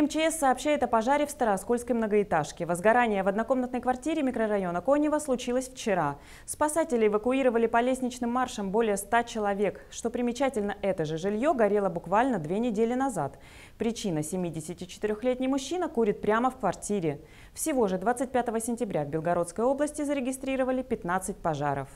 МЧС сообщает о пожаре в Староскольской многоэтажке. Возгорание в однокомнатной квартире микрорайона Конева случилось вчера. Спасатели эвакуировали по лестничным маршам более 100 человек. Что примечательно, это же жилье горело буквально две недели назад. Причина – 74-летний мужчина курит прямо в квартире. Всего же 25 сентября в Белгородской области зарегистрировали 15 пожаров.